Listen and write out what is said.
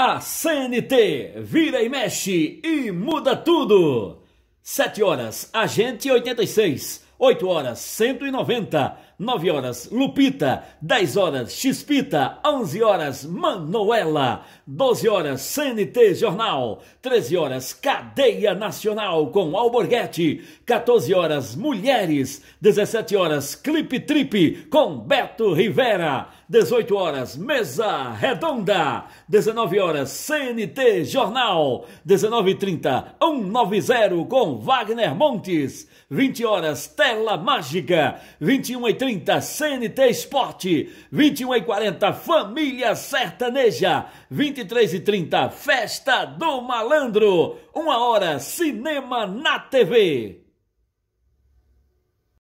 A CNT vira e mexe e muda tudo. 7 horas, agente 86. 8 horas 190, 9 horas Lupita, 10 horas Xpita, 11 horas Manoela, 12 horas CNT Jornal, 13 horas Cadeia Nacional com Alborguete, 14 horas Mulheres, 17 horas Clip Trip com Beto Rivera, 18 horas Mesa Redonda, 19 horas CNT Jornal, 19h30 190 com Wagner Montes, 20 horas Tela Mágica, 21 e 30 CNT Esporte, 21 e 40 Família Sertaneja, 23 e 30 Festa do Malandro, 1 hora Cinema na TV.